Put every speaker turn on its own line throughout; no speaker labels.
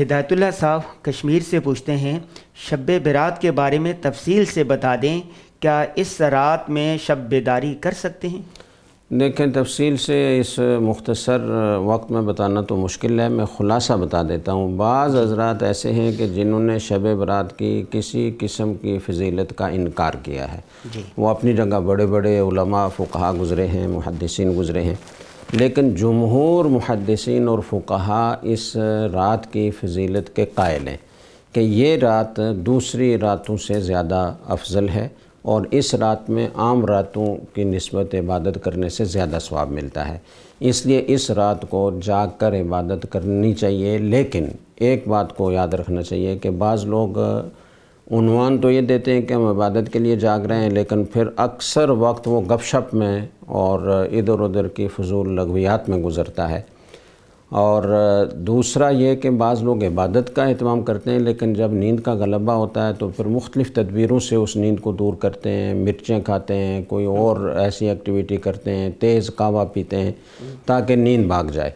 ہدایت اللہ صاحب کشمیر سے پوچھتے ہیں شب برات کے بارے میں تفصیل سے بتا دیں کیا اس رات میں شب بیداری کر سکتے ہیں دیکھیں تفصیل سے اس مختصر وقت میں بتانا تو مشکل ہے میں خلاصہ بتا دیتا ہوں بعض جی۔ حضرات ایسے ہیں کہ جنہوں نے شب برات کی کسی قسم کی فضیلت کا انکار کیا ہے جی۔ وہ اپنی جگہ بڑے بڑے علماء فقہا گزرے ہیں محدثین گزرے ہیں لیکن جمہور محدثین اور فقہا اس رات کی فضیلت کے قائل ہیں کہ یہ رات دوسری راتوں سے زیادہ افضل ہے اور اس رات میں عام راتوں کی نسبت عبادت کرنے سے زیادہ ثواب ملتا ہے اس لیے اس رات کو جا کر عبادت کرنی چاہیے لیکن ایک بات کو یاد رکھنا چاہیے کہ بعض لوگ عنوان تو یہ دیتے ہیں کہ ہم عبادت کے لیے جاگ رہے ہیں لیکن پھر اکثر وقت وہ گپ شپ میں اور ادھر ادھر کی فضول لغویات میں گزرتا ہے اور دوسرا یہ کہ بعض لوگ عبادت کا اہتمام کرتے ہیں لیکن جب نیند کا غلبہ ہوتا ہے تو پھر مختلف تدبیروں سے اس نیند کو دور کرتے ہیں مرچیں کھاتے ہیں کوئی اور ایسی ایکٹیویٹی کرتے ہیں تیز کعوہ پیتے ہیں تاکہ نیند بھاگ جائے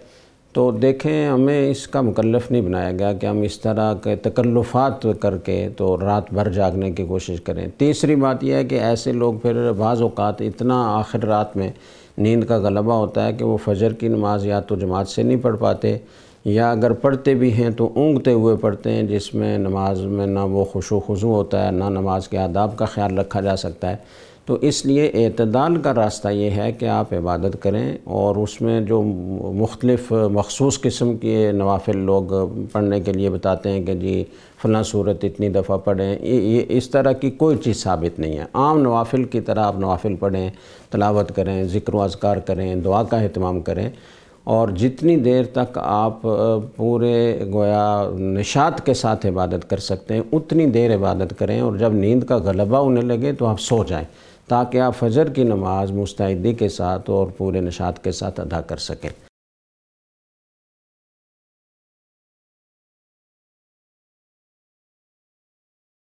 تو دیکھیں ہمیں اس کا مکلف نہیں بنایا گیا کہ ہم اس طرح کے تکلفات کر کے تو رات بھر جاگنے کی کوشش کریں تیسری بات یہ ہے کہ ایسے لوگ پھر بعض اوقات اتنا آخر رات میں نیند کا غلبہ ہوتا ہے کہ وہ فجر کی نماز یا تو جماعت سے نہیں پڑھ پاتے یا اگر پڑھتے بھی ہیں تو اونگتے ہوئے پڑھتے ہیں جس میں نماز میں نہ وہ خوش و خضو ہوتا ہے نہ نماز کے آداب کا خیال رکھا جا سکتا ہے تو اس لیے اعتدال کا راستہ یہ ہے کہ آپ عبادت کریں اور اس میں جو مختلف مخصوص قسم کے نوافل لوگ پڑھنے کے لیے بتاتے ہیں کہ جی فلاں صورت اتنی دفعہ پڑھیں یہ اس طرح کی کوئی چیز ثابت نہیں ہے عام نوافل کی طرح آپ نوافل پڑھیں تلاوت کریں ذکر و اذکار کریں دعا کا اہتمام کریں اور جتنی دیر تک آپ پورے گویا نشاط کے ساتھ عبادت کر سکتے ہیں اتنی دیر عبادت کریں اور جب نیند کا غلبہ ہونے لگے تو آپ سو جائیں تاکہ آپ فجر کی نماز مستعدی کے ساتھ اور پورے نشات کے ساتھ ادا کر سکیں